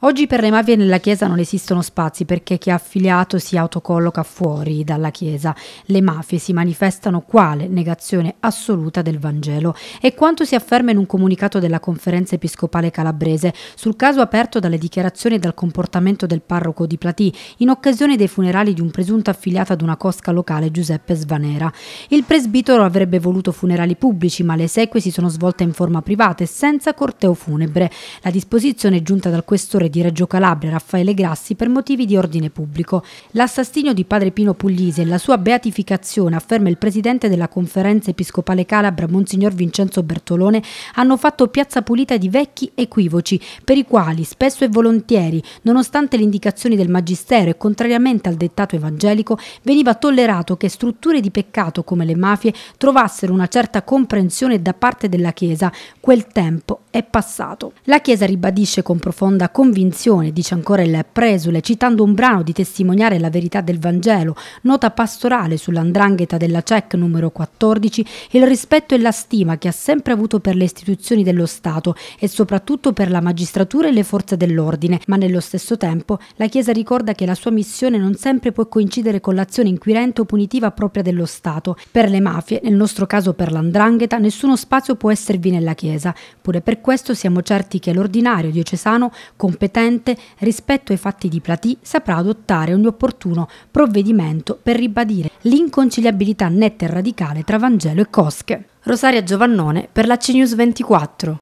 Oggi per le mafie nella Chiesa non esistono spazi perché chi è affiliato si autocolloca fuori dalla Chiesa. Le mafie si manifestano quale negazione assoluta del Vangelo e quanto si afferma in un comunicato della Conferenza Episcopale Calabrese sul caso aperto dalle dichiarazioni e dal comportamento del parroco di Platì in occasione dei funerali di un presunto affiliato ad una cosca locale Giuseppe Svanera. Il presbitero avrebbe voluto funerali pubblici ma le esequie si sono svolte in forma privata e senza corteo funebre. La disposizione giunta dal questore di di Reggio Calabria Raffaele Grassi per motivi di ordine pubblico. L'assassinio di padre Pino Puglisi e la sua beatificazione, afferma il presidente della conferenza episcopale Calabra, Monsignor Vincenzo Bertolone, hanno fatto piazza pulita di vecchi equivoci, per i quali, spesso e volentieri, nonostante le indicazioni del Magistero e contrariamente al dettato evangelico, veniva tollerato che strutture di peccato come le mafie trovassero una certa comprensione da parte della Chiesa. Quel tempo è passato. La Chiesa ribadisce con profonda convinzione convinzione, dice ancora il presule, citando un brano di testimoniare la verità del Vangelo, nota pastorale sull'andrangheta della CEC numero 14, il rispetto e la stima che ha sempre avuto per le istituzioni dello Stato e soprattutto per la magistratura e le forze dell'ordine, ma nello stesso tempo la Chiesa ricorda che la sua missione non sempre può coincidere con l'azione inquirente o punitiva propria dello Stato. Per le mafie, nel nostro caso per l'andrangheta, nessuno spazio può esservi nella Chiesa. Pure per questo siamo certi che l'ordinario diocesano competenza competente rispetto ai fatti di Platì saprà adottare ogni opportuno provvedimento per ribadire l'inconciliabilità netta e radicale tra Vangelo e Cosche. Rosaria Giovannone per la CNews 24.